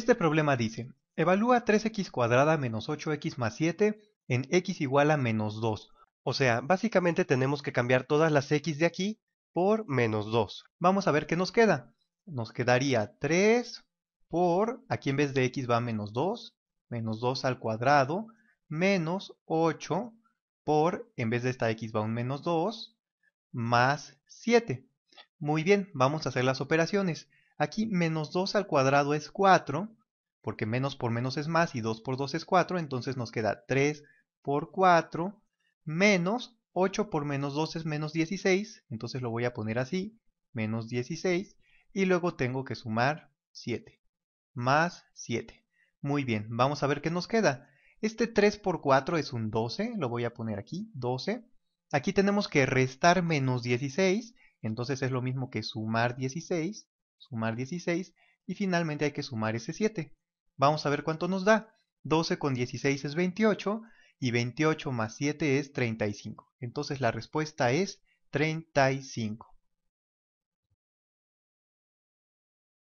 Este problema dice, evalúa 3x cuadrada menos 8x más 7 en x igual a menos 2. O sea, básicamente tenemos que cambiar todas las x de aquí por menos 2. Vamos a ver qué nos queda. Nos quedaría 3 por, aquí en vez de x va menos 2, menos 2 al cuadrado, menos 8 por, en vez de esta x va un menos 2, más 7. Muy bien, vamos a hacer las operaciones. Aquí menos 2 al cuadrado es 4, porque menos por menos es más y 2 por 2 es 4, entonces nos queda 3 por 4 menos 8 por menos 2 es menos 16, entonces lo voy a poner así, menos 16, y luego tengo que sumar 7, más 7. Muy bien, vamos a ver qué nos queda. Este 3 por 4 es un 12, lo voy a poner aquí, 12. Aquí tenemos que restar menos 16, entonces es lo mismo que sumar 16, sumar 16 y finalmente hay que sumar ese 7. Vamos a ver cuánto nos da. 12 con 16 es 28 y 28 más 7 es 35. Entonces la respuesta es 35.